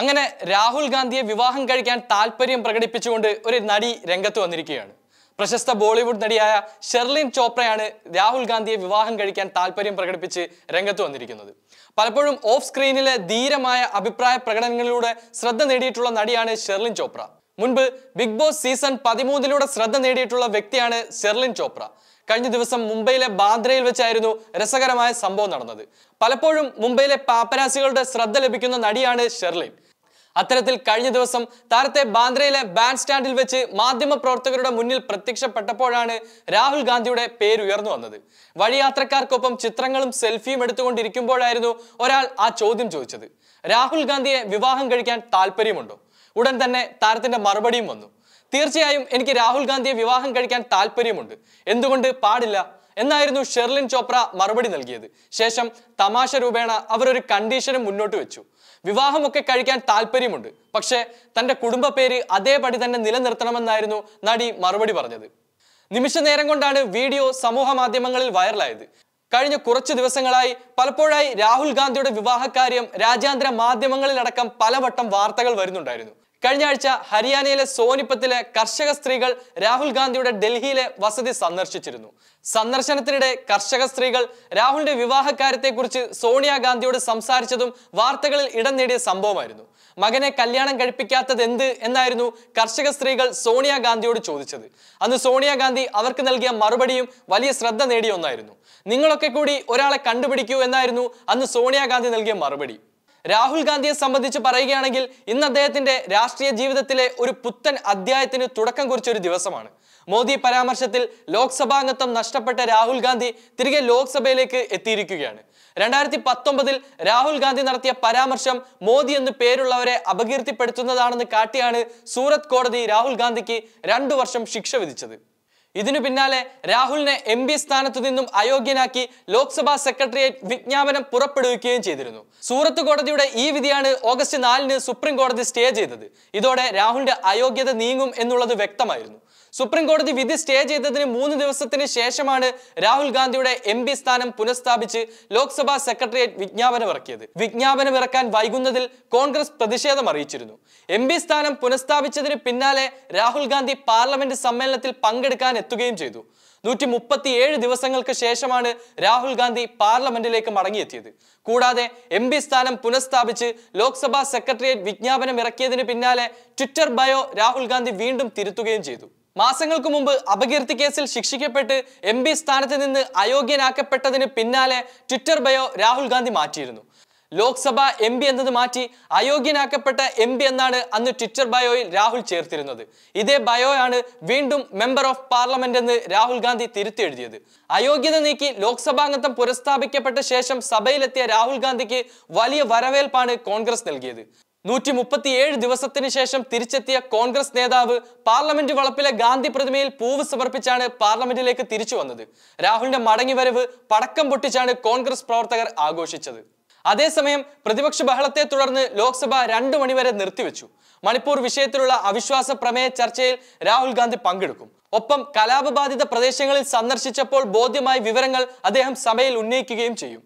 അങ്ങനെ രാഹുൽ ഗാന്ധിയെ വിവാഹം കഴിക്കാൻ താല്പര്യം പ്രകടിപ്പിച്ചുകൊണ്ട് ഒരു നടി രംഗത്ത് വന്നിരിക്കുകയാണ് പ്രശസ്ത ബോളിവുഡ് നടിയായ ഷെർലിൻ ചോപ്രയാണ് രാഹുൽ ഗാന്ധിയെ വിവാഹം കഴിക്കാൻ താല്പര്യം പ്രകടിപ്പിച്ച് രംഗത്ത് വന്നിരിക്കുന്നത് പലപ്പോഴും ഓഫ് സ്ക്രീനിലെ ധീരമായ അഭിപ്രായ പ്രകടനങ്ങളിലൂടെ ശ്രദ്ധ നേടിയിട്ടുള്ള നടിയാണ് ഷെർലിൻ ചോപ്ര മുൻപ് ബിഗ് ബോസ് സീസൺ പതിമൂന്നിലൂടെ ശ്രദ്ധ നേടിയിട്ടുള്ള വ്യക്തിയാണ് ഷെർലിൻ ചോപ്ര കഴിഞ്ഞ ദിവസം മുംബൈയിലെ ബാന്ദ്രയിൽ വെച്ചായിരുന്നു രസകരമായ സംഭവം നടന്നത് പലപ്പോഴും മുംബൈയിലെ പാപ്പരാസികളുടെ ശ്രദ്ധ ലഭിക്കുന്ന നടിയാണ് ഷെർലിൻ അത്തരത്തിൽ കഴിഞ്ഞ ദിവസം താരത്തെ ബാന്ദ്രയിലെ ബാൻഡ് സ്റ്റാൻഡിൽ വെച്ച് മാധ്യമ പ്രവർത്തകരുടെ മുന്നിൽ പ്രത്യക്ഷപ്പെട്ടപ്പോഴാണ് രാഹുൽ ഗാന്ധിയുടെ പേരുയർന്നു വന്നത് വഴിയാത്രക്കാർക്കൊപ്പം ചിത്രങ്ങളും സെൽഫിയും എടുത്തുകൊണ്ടിരിക്കുമ്പോഴായിരുന്നു ഒരാൾ ആ ചോദ്യം ചോദിച്ചത് രാഹുൽ ഗാന്ധിയെ വിവാഹം കഴിക്കാൻ താല്പര്യമുണ്ടോ ഉടൻ തന്നെ താരത്തിന്റെ മറുപടിയും വന്നു തീർച്ചയായും എനിക്ക് രാഹുൽ ഗാന്ധിയെ വിവാഹം കഴിക്കാൻ താല്പര്യമുണ്ട് എന്തുകൊണ്ട് പാടില്ല എന്നായിരുന്നു ഷെർലിൻ ചോപ്ര മറുപടി നൽകിയത് ശേഷം തമാശ രൂപേണ അവർ ഒരു കണ്ടീഷനും മുന്നോട്ട് വെച്ചു വിവാഹമൊക്കെ കഴിക്കാൻ താല്പര്യമുണ്ട് പക്ഷേ തന്റെ കുടുംബ പേര് അതേപടി തന്നെ നിലനിർത്തണമെന്നായിരുന്നു നടി മറുപടി പറഞ്ഞത് നിമിഷ നേരം കൊണ്ടാണ് വീഡിയോ സമൂഹ മാധ്യമങ്ങളിൽ വൈറലായത് കഴിഞ്ഞ കുറച്ച് ദിവസങ്ങളായി പലപ്പോഴായി രാഹുൽ ഗാന്ധിയുടെ വിവാഹകാര്യം രാജ്യാന്തര മാധ്യമങ്ങളിലടക്കം പലവട്ടം വാർത്തകൾ വരുന്നുണ്ടായിരുന്നു കഴിഞ്ഞ ആഴ്ച ഹരിയാനയിലെ സോനിപ്പത്തിലെ കർഷക സ്ത്രീകൾ രാഹുൽ ഗാന്ധിയുടെ ഡൽഹിയിലെ വസതി സന്ദർശിച്ചിരുന്നു സന്ദർശനത്തിനിടെ കർഷക സ്ത്രീകൾ രാഹുലിന്റെ വിവാഹകാര്യത്തെക്കുറിച്ച് സോണിയാഗാന്ധിയോട് സംസാരിച്ചതും വാർത്തകളിൽ ഇടം നേടിയ സംഭവമായിരുന്നു മകനെ കല്യാണം കഴിപ്പിക്കാത്തത് എന്ത് എന്നായിരുന്നു കർഷക സ്ത്രീകൾ സോണിയാഗാന്ധിയോട് ചോദിച്ചത് അന്ന് സോണിയാഗാന്ധി അവർക്ക് നൽകിയ മറുപടിയും വലിയ ശ്രദ്ധ നേടിയ ഒന്നായിരുന്നു നിങ്ങളൊക്കെ കൂടി ഒരാളെ കണ്ടുപിടിക്കൂ എന്നായിരുന്നു അന്ന് സോണിയാഗാന്ധി നൽകിയ മറുപടി രാഹുൽ ഗാന്ധിയെ സംബന്ധിച്ച് പറയുകയാണെങ്കിൽ ഇന്ന് അദ്ദേഹത്തിന്റെ രാഷ്ട്രീയ ജീവിതത്തിലെ ഒരു പുത്തൻ അധ്യായത്തിന് തുടക്കം കുറിച്ച ഒരു ദിവസമാണ് മോദി പരാമർശത്തിൽ ലോക്സഭാംഗത്വം നഷ്ടപ്പെട്ട രാഹുൽ ഗാന്ധി തിരികെ ലോക്സഭയിലേക്ക് എത്തിയിരിക്കുകയാണ് രണ്ടായിരത്തി പത്തൊമ്പതിൽ രാഹുൽ ഗാന്ധി നടത്തിയ പരാമർശം മോദി എന്ന് പേരുള്ളവരെ അപകീർത്തിപ്പെടുത്തുന്നതാണെന്ന് കാട്ടിയാണ് സൂറത്ത് കോടതി രാഹുൽ ഗാന്ധിക്ക് രണ്ടു വർഷം ശിക്ഷ വിധിച്ചത് ഇതിനു പിന്നാലെ രാഹുലിനെ എം പി സ്ഥാനത്തു നിന്നും അയോഗ്യനാക്കി ലോക്സഭാ സെക്രട്ടേറിയറ്റ് വിജ്ഞാപനം പുറപ്പെടുവിക്കുകയും ചെയ്തിരുന്നു സൂറത്ത് കോടതിയുടെ ഈ വിധിയാണ് ഓഗസ്റ്റ് നാലിന് സുപ്രീം കോടതി സ്റ്റേ ചെയ്തത് ഇതോടെ രാഹുലിന്റെ അയോഗ്യത നീങ്ങും എന്നുള്ളത് വ്യക്തമായിരുന്നു സുപ്രീം കോടതി വിധി സ്റ്റേ ചെയ്തതിന് മൂന്ന് ദിവസത്തിന് ശേഷമാണ് രാഹുൽ ഗാന്ധിയുടെ എം പി സ്ഥാനം പുനഃസ്ഥാപിച്ച് ലോക്സഭാ സെക്രട്ടേറിയറ്റ് വിജ്ഞാപനം ഇറക്കിയത് വിജ്ഞാപനം ഇറക്കാൻ വൈകുന്നതിൽ കോൺഗ്രസ് പ്രതിഷേധം അറിയിച്ചിരുന്നു എം പി സ്ഥാനം പുനഃസ്ഥാപിച്ചതിന് പിന്നാലെ രാഹുൽ ഗാന്ധി പാർലമെന്റ് സമ്മേളനത്തിൽ പങ്കെടുക്കാൻ എത്തുകയും ചെയ്തു നൂറ്റി മുപ്പത്തിയേഴ് ദിവസങ്ങൾക്ക് ശേഷമാണ് രാഹുൽ ഗാന്ധി പാർലമെന്റിലേക്ക് മടങ്ങിയെത്തിയത് കൂടാതെ എം പി സ്ഥാനം പുനഃസ്ഥാപിച്ച് ലോക്സഭാ സെക്രട്ടേറിയറ്റ് വിജ്ഞാപനം ഇറക്കിയതിന് പിന്നാലെ ട്വിറ്റർ ബയോ രാഹുൽ ഗാന്ധി വീണ്ടും തിരുത്തുകയും ചെയ്തു മാസങ്ങൾക്ക് മുമ്പ് അപകീർത്തി കേസിൽ ശിക്ഷിക്കപ്പെട്ട് എം പി സ്ഥാനത്ത് നിന്ന് അയോഗ്യനാക്കപ്പെട്ടതിന് പിന്നാലെ ട്വിറ്റർ ബയോ രാഹുൽ ഗാന്ധി മാറ്റിയിരുന്നു ലോക്സഭ എം പി എന്നത് മാറ്റി അയോഗ്യനാക്കപ്പെട്ട എം പി എന്നാണ് അന്ന് ട്വിറ്റർ ബയോയിൽ രാഹുൽ ചേർത്തിരുന്നത് ഇതേ ബയോയാണ് വീണ്ടും മെമ്പർ ഓഫ് പാർലമെന്റ് എന്ന് രാഹുൽ ഗാന്ധി തിരുത്തെഴുതിയത് അയോഗ്യത നീക്കി ലോക്സഭാംഗത്വം പുനഃസ്ഥാപിക്കപ്പെട്ട ശേഷം സഭയിലെത്തിയ രാഹുൽ ഗാന്ധിക്ക് വലിയ വരവേൽപ്പാണ് കോൺഗ്രസ് നൽകിയത് നൂറ്റി മുപ്പത്തിയേഴ് ദിവസത്തിന് ശേഷം തിരിച്ചെത്തിയ കോൺഗ്രസ് നേതാവ് പാർലമെന്റ് വളപ്പിലെ ഗാന്ധി പ്രതിമയിൽ പൂവ് സമർപ്പിച്ചാണ് പാർലമെന്റിലേക്ക് തിരിച്ചു വന്നത് രാഹുലിന്റെ മടങ്ങിവരവ് പടക്കം പൊട്ടിച്ചാണ് കോൺഗ്രസ് പ്രവർത്തകർ ആഘോഷിച്ചത് അതേസമയം പ്രതിപക്ഷ ബഹളത്തെ തുടർന്ന് ലോക്സഭ രണ്ടു മണിവരെ നിർത്തിവെച്ചു മണിപ്പൂർ വിഷയത്തിലുള്ള അവിശ്വാസ പ്രമേയ ചർച്ചയിൽ രാഹുൽ ഗാന്ധി പങ്കെടുക്കും ഒപ്പം കലാപബാധിത പ്രദേശങ്ങളിൽ സന്ദർശിച്ചപ്പോൾ ബോധ്യമായ വിവരങ്ങൾ അദ്ദേഹം സഭയിൽ ഉന്നയിക്കുകയും ചെയ്യും